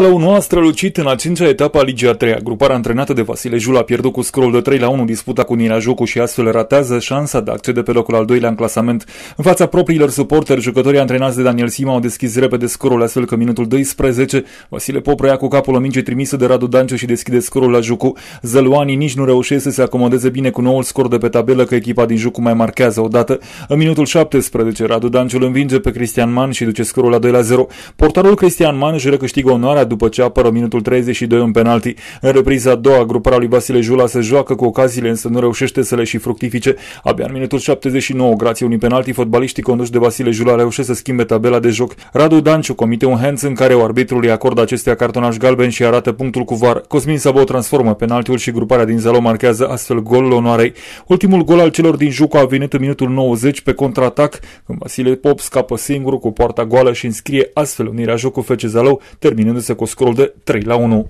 la 1 a strălucit în a cincea etapă a Ligii a treia. Gruparea antrenată de Vasile Jul a pierdut cu scroll de 3 la 1 disputa cu Nina Jucu și astfel ratează șansa de a accede pe locul al doilea în clasament. În fața propriilor suporteri, jucătorii antrenați de Daniel Sima au deschis repede scorul, astfel că minutul 12 Vasile Poprea cu capul o minge trimisă de Radu Dancio și deschide scorul la Jucu. Zăluanii nici nu reușesc să se acomodeze bine cu noul scor de pe tabelă că echipa din Jucu mai marchează o dată. În minutul 17 Radu Dancio îl învinge pe Cristian Man și duce scorul la 2 la 0. Portarul Cristian Man își câștigă onoarea după ce apără minutul 32 un penalti. În repriza a doua, gruparea lui Vasile Jula se joacă cu ocaziile, însă nu reușește să le și fructifice. Abia în minutul 79, grație unui penalti, fotbaliștii conduși de Vasile Jula reușesc să schimbe tabela de joc. Radu Danciu comite un hands în care o arbitrul îi acordă acestea cartonaș galben și arată punctul cu var. Cosmin Sabo transformă penaltiul și gruparea din Zalo marchează astfel golul onoarei. Ultimul gol al celor din Juco a venit în minutul 90 pe contraatac, când Vasile Pop scapă singur cu poarta goală și înscrie astfel unirea jocului FC Zalău, terminându-se cu o scroll de 3 la 1.